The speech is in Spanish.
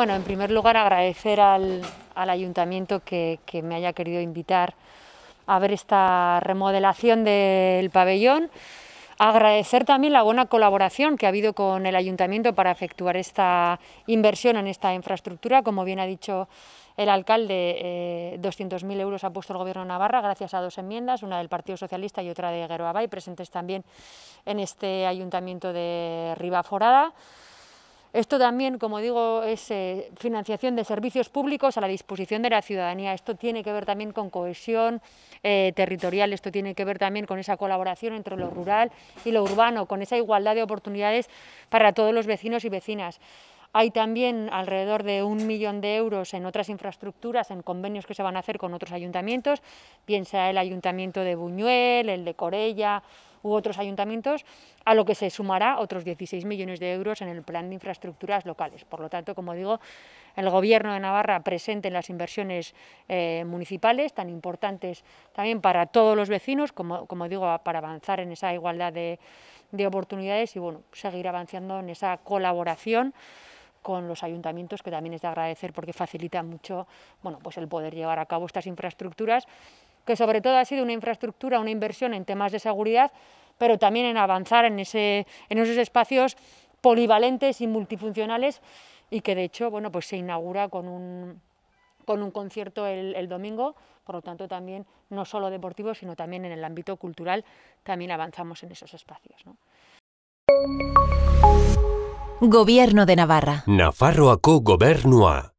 Bueno, en primer lugar agradecer al, ayuntamiento que, me haya querido invitar a ver esta remodelación del pabellón. Agradecer también la buena colaboración que ha habido con el ayuntamiento para efectuar esta inversión en esta infraestructura. Como bien ha dicho el alcalde, 200.000 eh, euros ha puesto el Gobierno de Navarra gracias a dos enmiendas, una del Partido Socialista y otra de Gueroabay, presentes también en este ayuntamiento de Ribaforada. Esto también, como digo, es eh, financiación de servicios públicos a la disposición de la ciudadanía. Esto tiene que ver también con cohesión eh, territorial, esto tiene que ver también con esa colaboración entre lo rural y lo urbano, con esa igualdad de oportunidades para todos los vecinos y vecinas. Hay también alrededor de un millón de euros en otras infraestructuras, en convenios que se van a hacer con otros ayuntamientos, piensa el ayuntamiento de Buñuel, el de Corella, u otros ayuntamientos, a lo que se sumará otros 16 millones de euros en el plan de infraestructuras locales. Por lo tanto, como digo, el Gobierno de Navarra presente en las inversiones eh, municipales, tan importantes también para todos los vecinos, como, digo, para avanzar en esa igualdad de, oportunidades y bueno, seguir avanzando en esa colaboración con los ayuntamientos, que también es de agradecer porque facilita mucho bueno, pues el poder llevar a cabo estas infraestructuras que sobre todo ha sido una infraestructura, una inversión en temas de seguridad, pero también en avanzar en, esos espacios polivalentes y multifuncionales y que de hecho bueno, pues se inaugura con un, con un concierto el, domingo, por lo tanto también no solo deportivo, sino también en el ámbito cultural también avanzamos en esos espacios. Gobierno de Navarra. Gobernua.